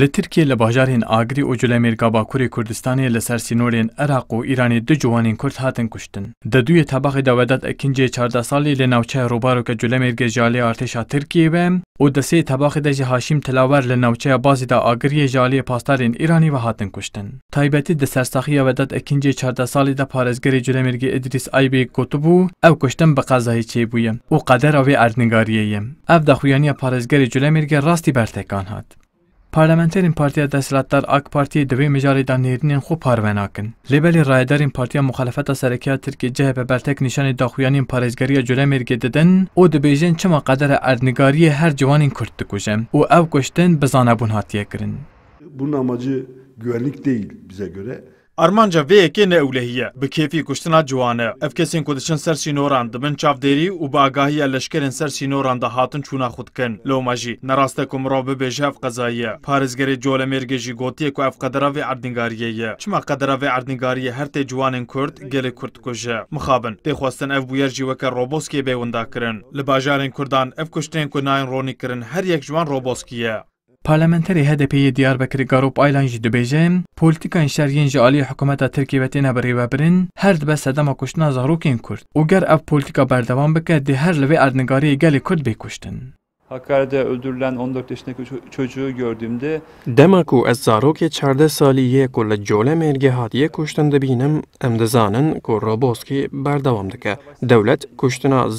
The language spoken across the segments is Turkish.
لە ترکیە لە باژارهێن ئاگری ئۆجلە مێرگا باکووری کوردستانی لەسەر سینۆرێن عێراق و ئیرانی دو جوانین کورد هاتن کوشتن دەدویە تاباقی داوەدات ئەکنجێ چاردا ساڵی لە ناوچە ڕووبارۆکە جولە مێرگە ژالی ئارتێشا ترکیە بێ و دەسێ تاباقی دەژی هاشیم تەلاوەر لە ناوچەیە بازیدا ئاگریە ژالیە پاسدارین ئیرانی و هاتن کوشتن تایبەتی دەسەرساخی ئەوەدات ئەکنجێ چاردا ساڵیدا پارێزگەری جولە مێرگە ئیدریس ئایبێ گوتبوو ئەو کوشتن بە قازایی چێبووە و قەدەرەوەی ئەردنگاریەیە ئەف داخویانیە پارێزگەری جولە مێرگە ڕاستی بەرتەکان هات Parlamenterin Partiya Deshilatdar AK Partiê divê mijarê danêrinên xwe parve nakin. Lêbelê rayedarên Partiya Muxalefeta Serekiya Tirkiye CHP bertek nîşanê daxuyanên parêzgeriya Culemergê didin û dibêjin çima qedere erdnigariyê her ciwanên Kürt dikuje û ev kuştin bi zanebûn hatiye kirin. Bunun amacı güvenlik değil bize göre. Armanca veyekê ne ewlehiye bi kêfî kuştina ciwan e. Ev kesên ku diçin ser sînoran dibin çavdêrî û bi agahiya leşkerên ser sînoran da hatin çûna xwe dikin. Lewma jî neraste ku mirov bibêje ev qezayî ye. Parêzgerê Colemêrgê jî gotiye ku ev qedera vê erdîngariyê ye. Çima qedera vê erdîngariyê her tê ciwanên Kurd gelê Kurd kuje. Mixabin tê xwestin ev bûyer jî weke Roboskê bêwenda kirin. Li bajarên Kurdan ev kuştinên ku nayên ronî kirin her yek ji wan Roboskî ye. Parlamenterê HDP'yê Diyarbekirê Garop Aylan jî dibêje, politika şeriyên ji aliyê hikûmeta Tirkiyê têne berêve birin, her dibe sedema kuştina zarokên Kurd. û ger ev politika berdewam bike dê her li vê erdnigariyê gelê Kurd bêkuştin. Hakkari'de öldürülen 14 yaşındaki çocuğu gördüğümde Dema ku ez zarokê çarde saliye ku li colemêrgê hatiye kuştin dibînim em dizanin ku Roboskî berdewam Devlet Dewlet kuştina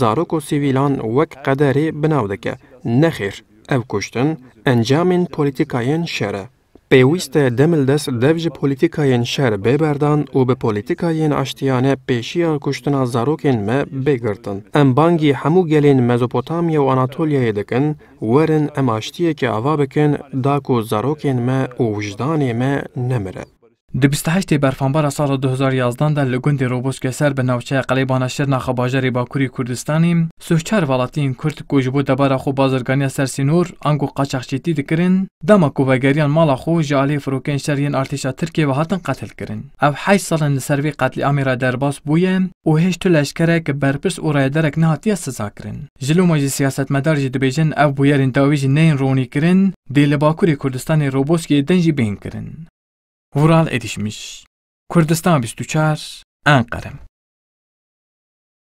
sivilan û kaderi wek Nehir. ev kuştin, encamên polîtîkayên şer e. Pêwîst e demil dest dev ji polîtîkayên şer bêberdan û bi polîtîkayên aştiyane pêşiya kuştina zarokên me bêgirtin. Em bangî hemû gelên Mezopotamya û Anatolyayê dikin, werin em aştiyeke ava bikin da ku zarokên me û wijdanê me nemire. د 28 برفانبر سال 2011 در لگوند روبوسک سر به نوچه قلیبان شرناخ باجر باکوری کردستانی سوچار ولاتین کرد گوجبو دبار خو بازرگانی سر سینور انگو قاچاقچیتی دکرین دما کوبگریان مال خو جالی فروکن شرین ارتشا ترکی و هاتن قتل کرن او 8 سال سروی قتل امیرا درباس بویه او هیچ تو لشکره که برپس او رای درک نهاتی سزا کرن جلو ماجی سیاست مدار جی دبیجن او بویرین داویج نین رونی کرن دیل باکوری کردستان روبوسکی دنجی بین کرن Vural edişmiş. Kurdistan Biz Düşer, Ankara'm.